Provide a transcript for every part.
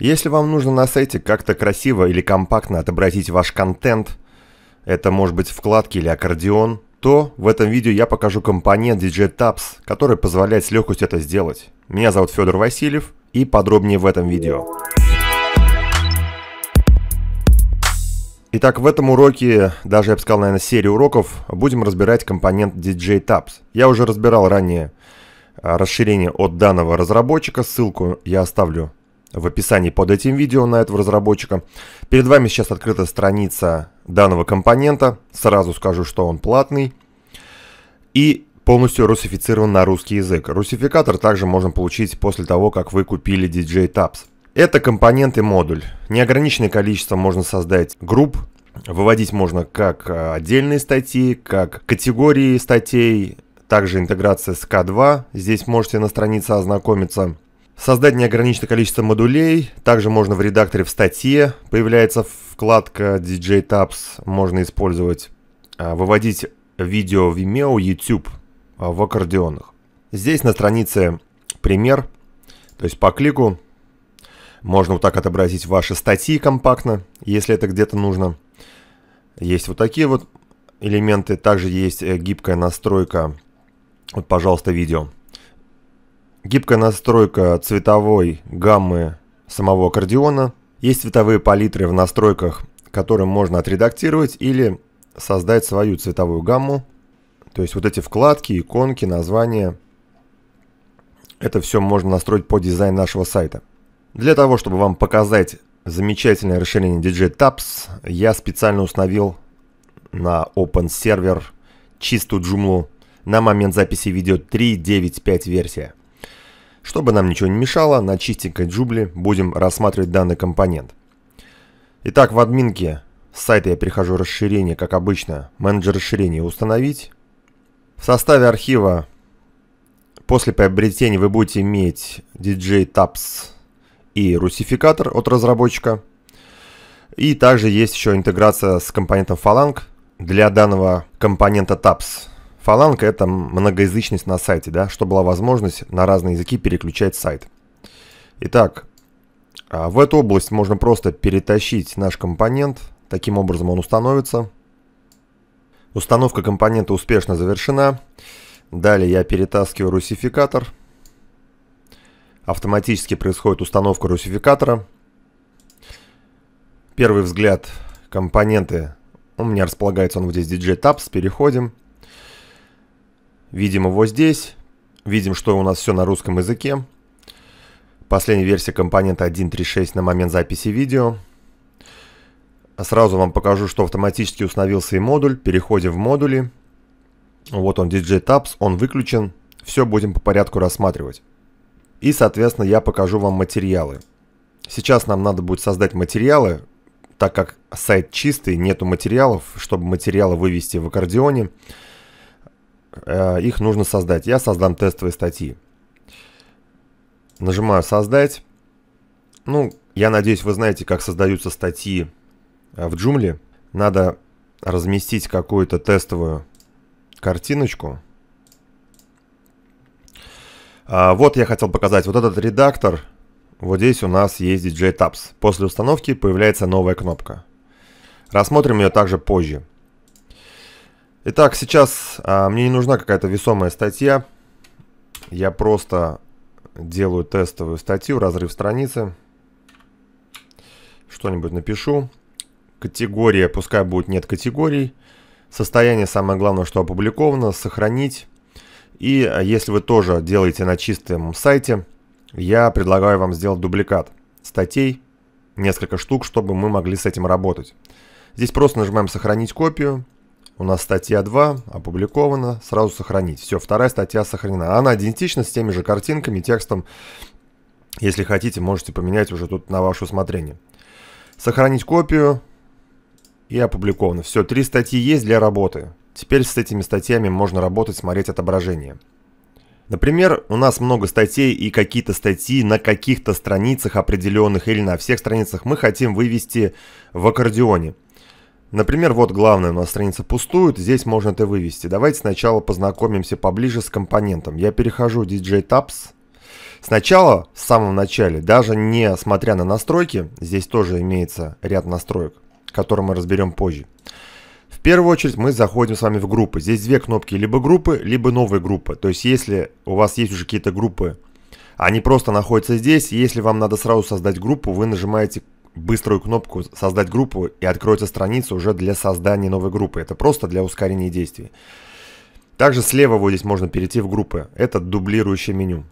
Если вам нужно на сайте как-то красиво или компактно отобразить ваш контент, это может быть вкладки или аккордеон, то в этом видео я покажу компонент DJ Tabs, который позволяет с легкостью это сделать. Меня зовут Федор Васильев и подробнее в этом видео. Итак, в этом уроке, даже я бы сказал, наверное, серии уроков, будем разбирать компонент DJ Tabs. Я уже разбирал ранее а, расширение от данного разработчика, ссылку я оставлю в описании под этим видео на этого разработчика. Перед вами сейчас открыта страница данного компонента. Сразу скажу, что он платный. И полностью русифицирован на русский язык. Русификатор также можно получить после того, как вы купили DJ Tabs. Это компонент и модуль. Неограниченное количество можно создать групп. Выводить можно как э, отдельные статьи, как категории статей. Также интеграция с К2. Здесь можете на странице ознакомиться. Создать неограниченное количество модулей. Также можно в редакторе в статье. Появляется вкладка DJ Tabs. Можно использовать. А, выводить видео в Vimeo, YouTube а, в аккордеонах. Здесь на странице пример. То есть по клику можно вот так отобразить ваши статьи компактно, если это где-то нужно. Есть вот такие вот элементы. Также есть э, гибкая настройка. Вот, пожалуйста, видео гибкая настройка цветовой гаммы самого аккордеона. Есть цветовые палитры в настройках, которые можно отредактировать или создать свою цветовую гамму. То есть вот эти вкладки, иконки, названия. Это все можно настроить по дизайн нашего сайта. Для того, чтобы вам показать замечательное расширение DJ Tabs, я специально установил на Open Server чистую джумлу на момент записи видео 3.9.5 версия. Чтобы нам ничего не мешало, на чистенькой джубле будем рассматривать данный компонент. Итак, в админке с сайта я перехожу расширение, как обычно, менеджер расширения установить. В составе архива после приобретения вы будете иметь DJ Tabs и русификатор от разработчика. И также есть еще интеграция с компонентом Phalang для данного компонента Tabs. Фаланка – это многоязычность на сайте, да, что была возможность на разные языки переключать сайт. Итак, а, в эту область можно просто перетащить наш компонент. Таким образом он установится. Установка компонента успешно завершена. Далее я перетаскиваю русификатор. Автоматически происходит установка русификатора. Первый взгляд компоненты. У меня располагается он вот здесь DJ Tabs. Переходим. Видим его здесь. Видим, что у нас все на русском языке. Последняя версия компонента 1.3.6 на момент записи видео. Сразу вам покажу, что автоматически установился и модуль. Переходим в модули. Вот он, DJ Tabs, он выключен. Все будем по порядку рассматривать. И, соответственно, я покажу вам материалы. Сейчас нам надо будет создать материалы, так как сайт чистый, нету материалов. Чтобы материалы вывести в аккордеоне, Э, их нужно создать. Я создам тестовые статьи. Нажимаю «Создать». Ну, я надеюсь, вы знаете, как создаются статьи э, в Joomla. Надо разместить какую-то тестовую картиночку. А, вот я хотел показать. Вот этот редактор. Вот здесь у нас есть DJ Tabs. После установки появляется новая кнопка. Рассмотрим ее также позже. Итак, сейчас а, мне не нужна какая-то весомая статья. Я просто делаю тестовую статью, разрыв страницы. Что-нибудь напишу. Категория, пускай будет нет категорий. Состояние, самое главное, что опубликовано, сохранить. И а, если вы тоже делаете на чистом сайте, я предлагаю вам сделать дубликат статей, несколько штук, чтобы мы могли с этим работать. Здесь просто нажимаем «Сохранить копию», у нас статья 2 опубликована, сразу сохранить. Все, вторая статья сохранена. Она идентична с теми же картинками, текстом. Если хотите, можете поменять уже тут на ваше усмотрение. Сохранить копию и опубликовано. Все, три статьи есть для работы. Теперь с этими статьями можно работать, смотреть отображение. Например, у нас много статей и какие-то статьи на каких-то страницах определенных или на всех страницах мы хотим вывести в аккордеоне. Например, вот главное, у нас страница пустует, здесь можно это вывести. Давайте сначала познакомимся поближе с компонентом. Я перехожу в DJ Tabs. Сначала, в самом начале, даже не смотря на настройки, здесь тоже имеется ряд настроек, которые мы разберем позже. В первую очередь мы заходим с вами в группы. Здесь две кнопки, либо группы, либо новые группы. То есть если у вас есть уже какие-то группы, они просто находятся здесь. Если вам надо сразу создать группу, вы нажимаете быструю кнопку «Создать группу» и откроется страница уже для создания новой группы. Это просто для ускорения действий. Также слева вот здесь можно перейти в группы. Это дублирующее меню.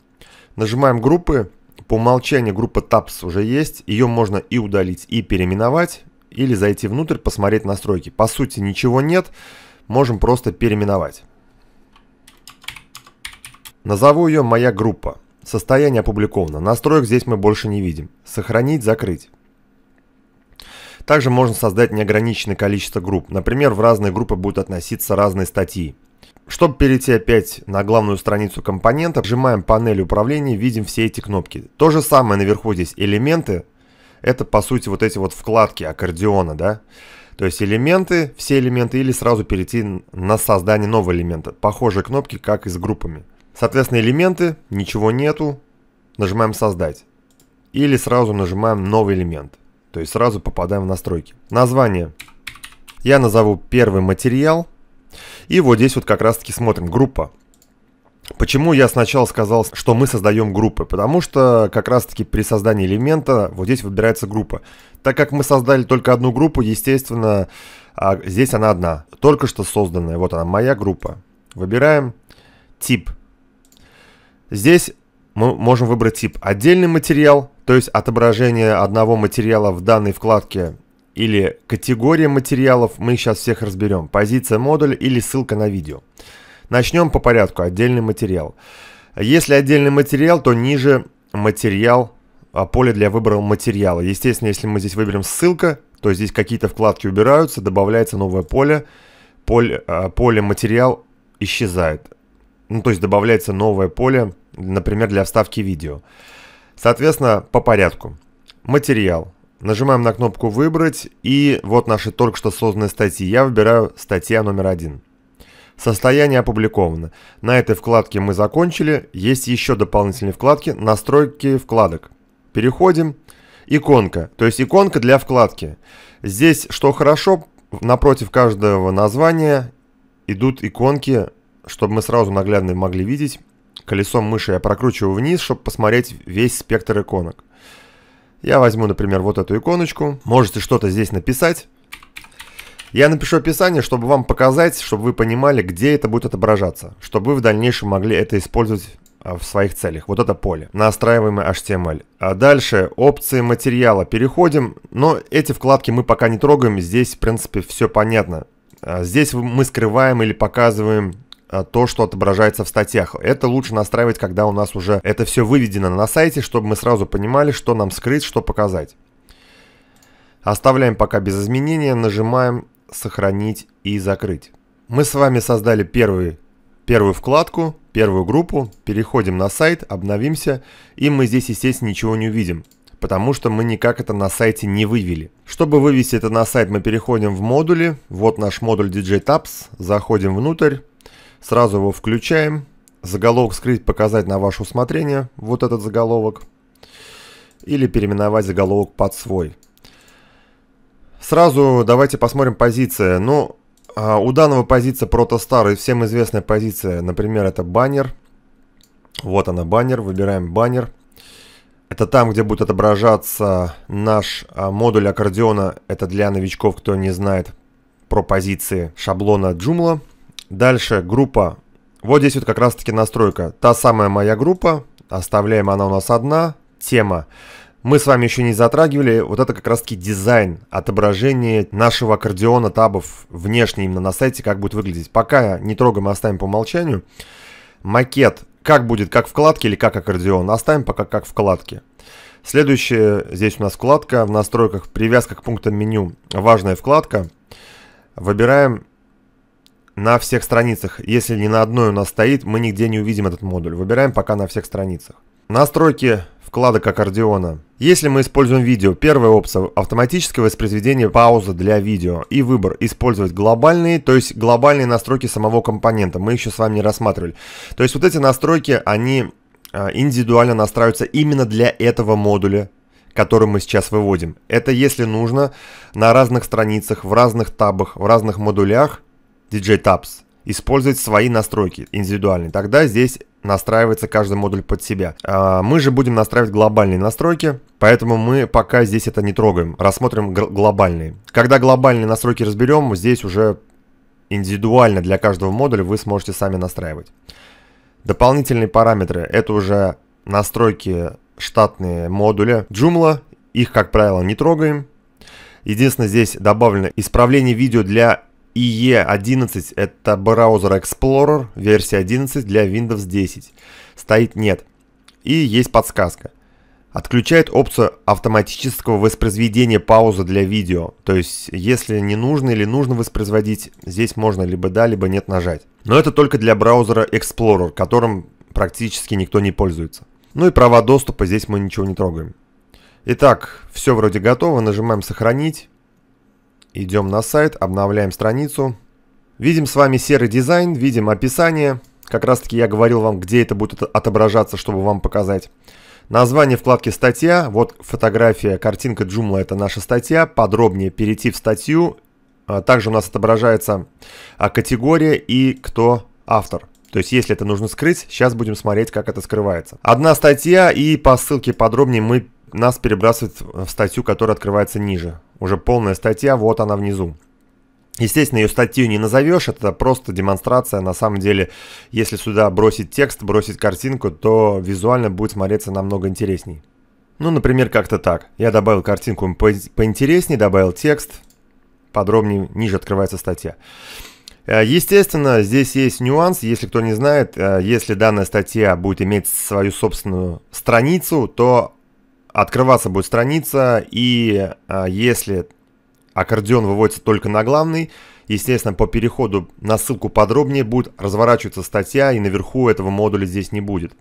Нажимаем группы. По умолчанию группа Tabs уже есть. Ее можно и удалить, и переименовать. Или зайти внутрь, посмотреть настройки. По сути ничего нет. Можем просто переименовать. Назову ее «Моя группа». Состояние опубликовано. Настроек здесь мы больше не видим. Сохранить, закрыть. Также можно создать неограниченное количество групп. Например, в разные группы будут относиться разные статьи. Чтобы перейти опять на главную страницу компонента, нажимаем панель управления, видим все эти кнопки. То же самое наверху здесь элементы. Это по сути вот эти вот вкладки аккордеона, да. То есть элементы, все элементы или сразу перейти на создание нового элемента. Похожие кнопки, как и с группами. Соответственно, элементы, ничего нету, нажимаем создать. Или сразу нажимаем новый элемент. То есть сразу попадаем в настройки. Название. Я назову первый материал. И вот здесь вот как раз таки смотрим. Группа. Почему я сначала сказал, что мы создаем группы? Потому что как раз таки при создании элемента вот здесь выбирается группа. Так как мы создали только одну группу, естественно, а, здесь она одна. Только что созданная. Вот она, моя группа. Выбираем тип. Здесь мы можем выбрать тип отдельный материал, то есть отображение одного материала в данной вкладке или категория материалов, мы сейчас всех разберем, позиция модуль или ссылка на видео. Начнем по порядку, отдельный материал. Если отдельный материал, то ниже материал, а, поле для выбора материала. Естественно, если мы здесь выберем ссылка, то здесь какие-то вкладки убираются, добавляется новое поле, поле, а, поле материал исчезает. Ну, то есть добавляется новое поле, например, для вставки видео. Соответственно, по порядку. Материал. Нажимаем на кнопку «Выбрать» и вот наши только что созданные статьи. Я выбираю статья номер один. Состояние опубликовано. На этой вкладке мы закончили. Есть еще дополнительные вкладки «Настройки вкладок». Переходим. Иконка, то есть иконка для вкладки. Здесь, что хорошо, напротив каждого названия идут иконки, чтобы мы сразу наглядно могли видеть Колесом мыши я прокручиваю вниз, чтобы посмотреть весь спектр иконок. Я возьму, например, вот эту иконочку. Можете что-то здесь написать. Я напишу описание, чтобы вам показать, чтобы вы понимали, где это будет отображаться, чтобы вы в дальнейшем могли это использовать а, в своих целях. Вот это поле, настраиваемый HTML. А дальше опции материала. Переходим, но эти вкладки мы пока не трогаем, здесь, в принципе, все понятно. А здесь мы скрываем или показываем Э, то, что отображается в статьях. Это лучше настраивать, когда у нас уже это все выведено на сайте, чтобы мы сразу понимали, что нам скрыть, что показать. Оставляем пока без изменения, нажимаем «Сохранить» и «Закрыть». Мы с вами создали первый, первую вкладку, первую группу, переходим на сайт, обновимся, и мы здесь, естественно, ничего не увидим, потому что мы никак это на сайте не вывели. Чтобы вывести это на сайт, мы переходим в модули, вот наш модуль DJ Tabs, заходим внутрь, Сразу его включаем. Заголовок скрыть, показать на ваше усмотрение. Вот этот заголовок. Или переименовать заголовок под свой. Сразу давайте посмотрим позиция. Ну, а, у данного позиция протостар и всем известная позиция, например, это баннер. Вот она баннер, выбираем баннер. Это там, где будет отображаться наш а, модуль аккордеона. Это для новичков, кто не знает про позиции шаблона Joomla. Дальше группа. Вот здесь вот как раз таки настройка. Та самая моя группа. Оставляем она у нас одна. Тема. Мы с вами еще не затрагивали, вот это как раз таки дизайн, отображение нашего аккордеона табов внешне именно на сайте, как будет выглядеть. Пока не трогаем, оставим по умолчанию. Макет, как будет, как вкладки или как аккордеон, оставим пока как вкладки. Следующая здесь у нас вкладка в настройках, привязка к пунктам меню, важная вкладка. Выбираем на всех страницах. Если не на одной у нас стоит, мы нигде не увидим этот модуль. Выбираем пока на всех страницах. Настройки вкладок аккордеона. Если мы используем видео, первая опция – автоматическое воспроизведение паузы для видео и выбор – использовать глобальные, то есть глобальные настройки самого компонента. Мы еще с вами не рассматривали. То есть вот эти настройки, они а, индивидуально настраиваются именно для этого модуля который мы сейчас выводим. Это если нужно на разных страницах, в разных табах, в разных модулях DJ Tabs использовать свои настройки индивидуальные. Тогда здесь настраивается каждый модуль под себя. А, мы же будем настраивать глобальные настройки, поэтому мы пока здесь это не трогаем, рассмотрим глобальные. Когда глобальные настройки разберем, здесь уже индивидуально для каждого модуля вы сможете сами настраивать. Дополнительные параметры – это уже настройки штатные модуля Joomla, их, как правило, не трогаем. Единственное, здесь добавлено исправление видео для IE11 это браузер Explorer, версия 11 для Windows 10. Стоит «Нет». И есть подсказка. Отключает опцию автоматического воспроизведения паузы для видео. То есть, если не нужно или нужно воспроизводить, здесь можно либо да, либо нет нажать. Но это только для браузера Explorer, которым практически никто не пользуется. Ну и права доступа здесь мы ничего не трогаем. Итак, все вроде готово, нажимаем сохранить. Идем на сайт, обновляем страницу. Видим с вами серый дизайн, видим описание. Как раз таки я говорил вам, где это будет отображаться, чтобы вам показать. Название вкладки «Статья». Вот фотография, картинка Joomla – это наша статья. Подробнее перейти в статью. А, также у нас отображается а, категория и кто автор. То есть, если это нужно скрыть, сейчас будем смотреть, как это скрывается. Одна статья, и по ссылке подробнее мы, нас перебрасывает в статью, которая открывается ниже. Уже полная статья, вот она внизу. Естественно, ее статью не назовешь, это просто демонстрация. На самом деле, если сюда бросить текст, бросить картинку, то визуально будет смотреться намного интересней. Ну, например, как-то так. Я добавил картинку поинтереснее, добавил текст. Подробнее ниже открывается статья. Э, естественно, здесь есть нюанс, если кто не знает, э, если данная статья будет иметь свою собственную страницу, то открываться будет страница, и а, если аккордеон выводится только на главный, естественно, по переходу на ссылку подробнее будет разворачиваться статья, и наверху этого модуля здесь не будет.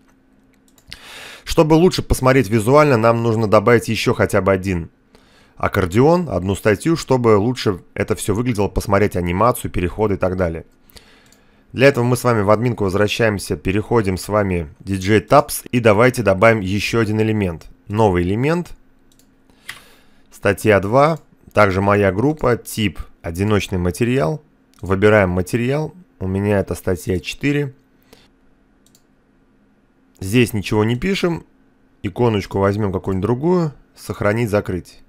Чтобы лучше посмотреть визуально, нам нужно добавить еще хотя бы один аккордеон, одну статью, чтобы лучше это все выглядело, посмотреть анимацию, переходы и так далее. Для этого мы с вами в админку возвращаемся, переходим с вами DJ Tabs и давайте добавим еще один элемент новый элемент, статья 2, также моя группа, тип одиночный материал. Выбираем материал, у меня это статья 4. Здесь ничего не пишем, иконочку возьмем какую-нибудь другую, сохранить, закрыть.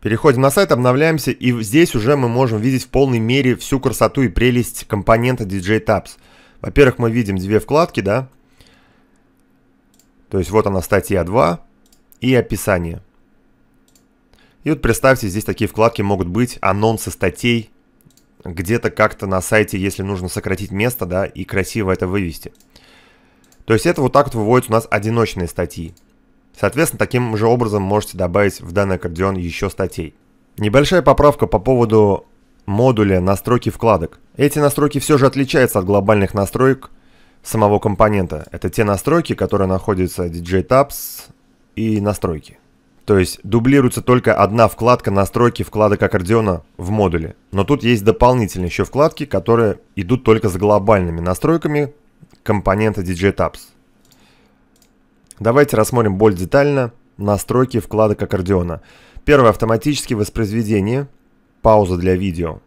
Переходим на сайт, обновляемся, и здесь уже мы можем видеть в полной мере всю красоту и прелесть компонента DJ Tabs. Во-первых, мы видим две вкладки, да, то есть вот она статья 2 и описание. И вот представьте, здесь такие вкладки могут быть, анонсы статей, где-то как-то на сайте, если нужно сократить место, да, и красиво это вывести. То есть это вот так вот выводят у нас одиночные статьи. Соответственно, таким же образом можете добавить в данный аккордеон еще статей. Небольшая поправка по поводу модуля настройки вкладок. Эти настройки все же отличаются от глобальных настроек, самого компонента. Это те настройки, которые находятся в DJ Tabs и настройки. То есть дублируется только одна вкладка настройки вкладок аккордеона в модуле. Но тут есть дополнительные еще вкладки, которые идут только с глобальными настройками компонента DJ Tabs. Давайте рассмотрим более детально настройки вкладок аккордеона. Первое автоматически воспроизведение, пауза для видео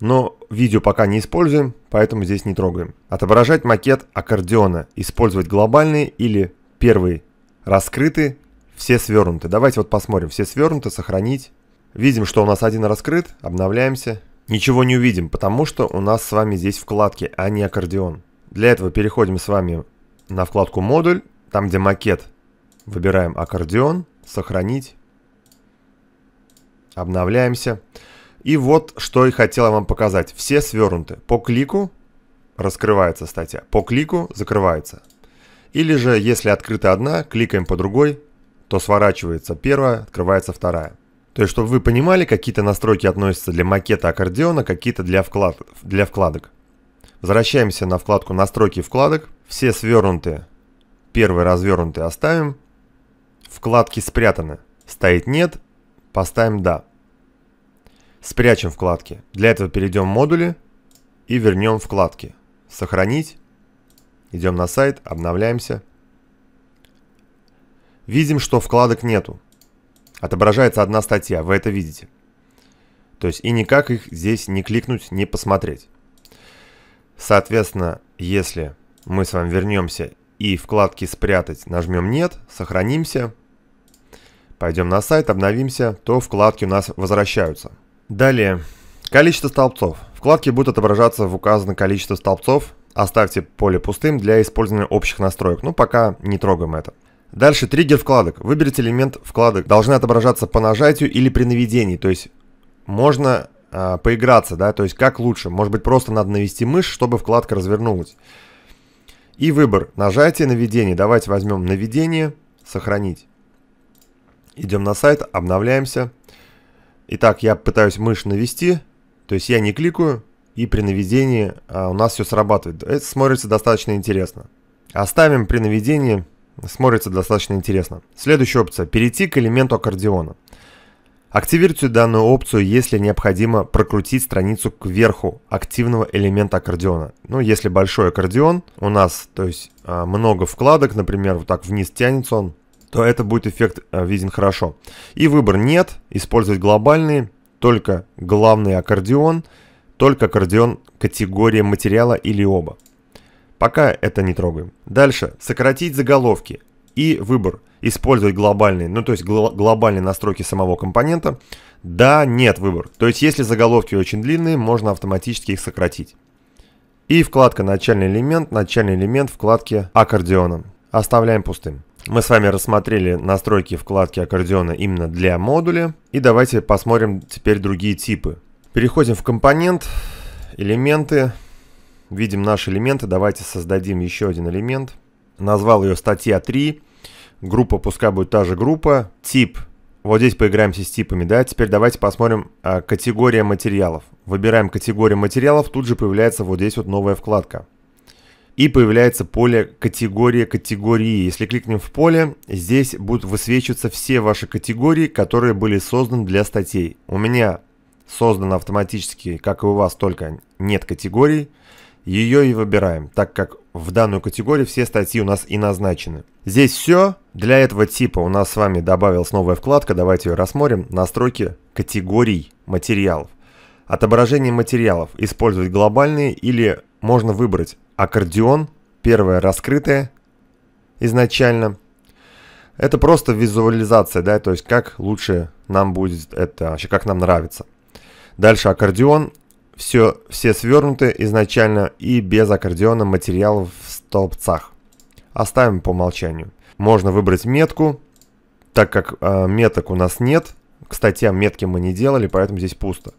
но видео пока не используем, поэтому здесь не трогаем. Отображать макет аккордеона, использовать глобальные или первые раскрыты, все свернуты. Давайте вот посмотрим, все свернуты, сохранить. Видим, что у нас один раскрыт, обновляемся. Ничего не увидим, потому что у нас с вами здесь вкладки, а не аккордеон. Для этого переходим с вами на вкладку модуль, там где макет, выбираем аккордеон, сохранить, Обновляемся. И вот, что и хотела вам показать. Все свернуты. По клику раскрывается статья, по клику закрывается. Или же, если открыта одна, кликаем по другой, то сворачивается первая, открывается вторая. То есть, чтобы вы понимали, какие-то настройки относятся для макета аккордеона, какие-то для, вклад... для вкладок. Возвращаемся на вкладку «Настройки вкладок». Все свернутые, первые развернутые оставим. Вкладки спрятаны. Стоит «Нет», поставим «Да». Спрячем вкладки. Для этого перейдем в модули и вернем вкладки. Сохранить. Идем на сайт, обновляемся. Видим, что вкладок нету. Отображается одна статья, вы это видите. То есть и никак их здесь не кликнуть, не посмотреть. Соответственно, если мы с вами вернемся и вкладки спрятать нажмем «Нет», сохранимся, пойдем на сайт, обновимся, то вкладки у нас возвращаются. Далее. Количество столбцов. Вкладки будут отображаться в указанное количество столбцов. Оставьте поле пустым для использования общих настроек. Ну, пока не трогаем это. Дальше триггер вкладок. Выберите элемент вкладок. Должны отображаться по нажатию или при наведении. То есть можно э, поиграться, да, то есть как лучше. Может быть просто надо навести мышь, чтобы вкладка развернулась. И выбор. Нажатие, наведение. Давайте возьмем наведение, сохранить. Идем на сайт, обновляемся. Итак, я пытаюсь мышь навести, то есть я не кликаю, и при наведении а, у нас все срабатывает. Это смотрится достаточно интересно. Оставим при наведении, смотрится достаточно интересно. Следующая опция – перейти к элементу аккордеона. Активируйте данную опцию, если необходимо прокрутить страницу кверху активного элемента аккордеона. Ну, если большой аккордеон у нас, то есть а, много вкладок, например, вот так вниз тянется он, то это будет эффект э, виден хорошо. И выбор нет, использовать глобальные, только главный аккордеон, только аккордеон категория материала или оба. Пока это не трогаем. Дальше, сократить заголовки и выбор. Использовать глобальные, ну то есть гло глобальные настройки самого компонента. Да, нет, выбор. То есть если заголовки очень длинные, можно автоматически их сократить. И вкладка «Начальный элемент», «Начальный элемент» вкладки аккордеоном. Оставляем пустым. Мы с вами рассмотрели настройки вкладки аккордеона именно для модуля. И давайте посмотрим теперь другие типы. Переходим в компонент, элементы. Видим наши элементы. Давайте создадим еще один элемент. Назвал ее статья 3. Группа пускай будет та же группа. Тип. Вот здесь поиграемся с типами, да. Теперь давайте посмотрим а, категория материалов. Выбираем категорию материалов. Тут же появляется вот здесь вот новая вкладка и появляется поле «Категория категории». Если кликнем в поле, здесь будут высвечиваться все ваши категории, которые были созданы для статей. У меня создано автоматически, как и у вас, только нет категорий. Ее и выбираем, так как в данную категорию все статьи у нас и назначены. Здесь все. Для этого типа у нас с вами добавилась новая вкладка. Давайте ее рассмотрим. Настройки категорий материалов. Отображение материалов. Использовать глобальные или можно выбрать аккордеон, первое раскрытое изначально. Это просто визуализация, да, то есть как лучше нам будет это, вообще как нам нравится. Дальше аккордеон, все, все свернуты изначально и без аккордеона материал в столбцах. Оставим по умолчанию. Можно выбрать метку, так как э, меток у нас нет. Кстати, а метки мы не делали, поэтому здесь пусто.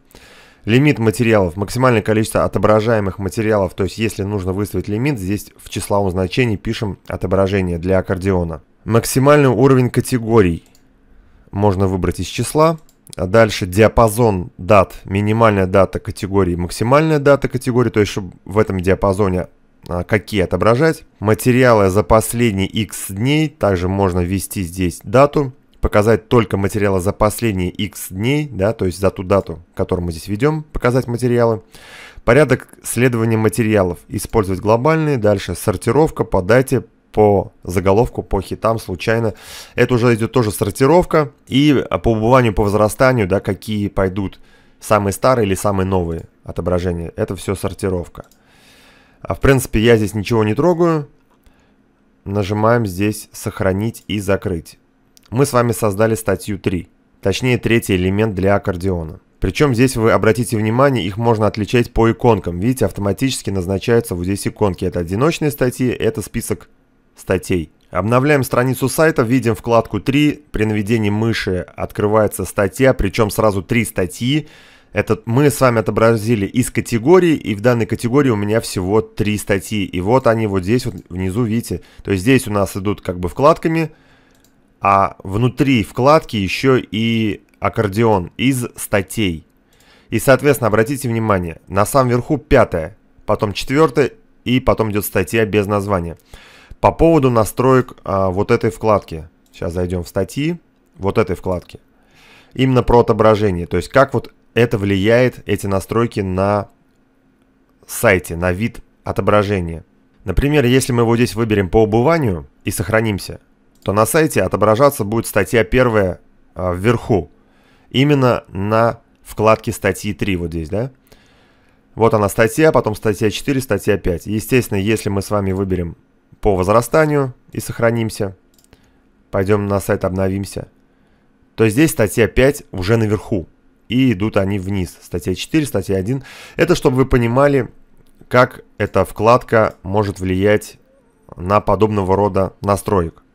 Лимит материалов, максимальное количество отображаемых материалов, то есть если нужно выставить лимит, здесь в числовом значении пишем отображение для аккордеона. Максимальный уровень категорий можно выбрать из числа. А дальше диапазон дат, минимальная дата категории, максимальная дата категории, то есть чтобы в этом диапазоне а, какие отображать. Материалы за последние x дней, также можно ввести здесь дату показать только материалы за последние X дней, да, то есть за ту дату, которую мы здесь ведем, показать материалы. Порядок следования материалов. Использовать глобальные, дальше сортировка по дате, по заголовку, по хитам случайно. Это уже идет тоже сортировка. И а, по убыванию, по возрастанию, да, какие пойдут самые старые или самые новые отображения. Это все сортировка. А в принципе я здесь ничего не трогаю. Нажимаем здесь «Сохранить и закрыть» мы с вами создали статью 3, точнее третий элемент для аккордеона. Причем здесь вы обратите внимание, их можно отличать по иконкам. Видите, автоматически назначаются вот здесь иконки. Это одиночные статьи, это список статей. Обновляем страницу сайта, видим вкладку 3, при наведении мыши открывается статья, причем сразу три статьи. Это мы с вами отобразили из категории, и в данной категории у меня всего три статьи. И вот они вот здесь вот внизу, видите. То есть здесь у нас идут как бы вкладками, а внутри вкладки еще и аккордеон из статей. И, соответственно, обратите внимание, на самом верху пятое потом четвертое и потом идет статья без названия. По поводу настроек а, вот этой вкладки. Сейчас зайдем в статьи вот этой вкладки. Именно про отображение, то есть как вот это влияет, эти настройки на сайте, на вид отображения. Например, если мы его здесь выберем по убыванию и сохранимся, то на сайте отображаться будет статья первая э, вверху. Именно на вкладке статьи 3 вот здесь, да? Вот она статья, потом статья 4, статья 5. Естественно, если мы с вами выберем по возрастанию и сохранимся, пойдем на сайт обновимся, то здесь статья 5 уже наверху. И идут они вниз. Статья 4, статья 1. Это чтобы вы понимали, как эта вкладка может влиять на подобного рода настройки.